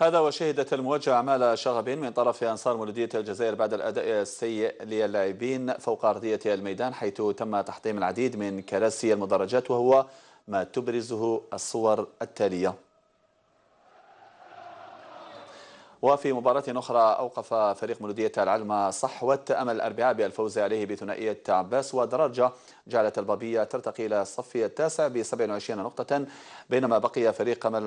هذا وشهدت المواجهة أعمال شغب من طرف أنصار مولودية الجزائر بعد الأداء السيء للاعبين فوق أرضية الميدان حيث تم تحطيم العديد من كراسي المدرجات وهو ما تبرزه الصور التالية وفي مباراة أخرى أوقف فريق مولودية العلمة صحوة أمل الأربعاء بالفوز عليه بثنائية عباس ودرجة جعلت البابية ترتقي إلى الصف التاسع ب 27 نقطة بينما بقي فريق أمل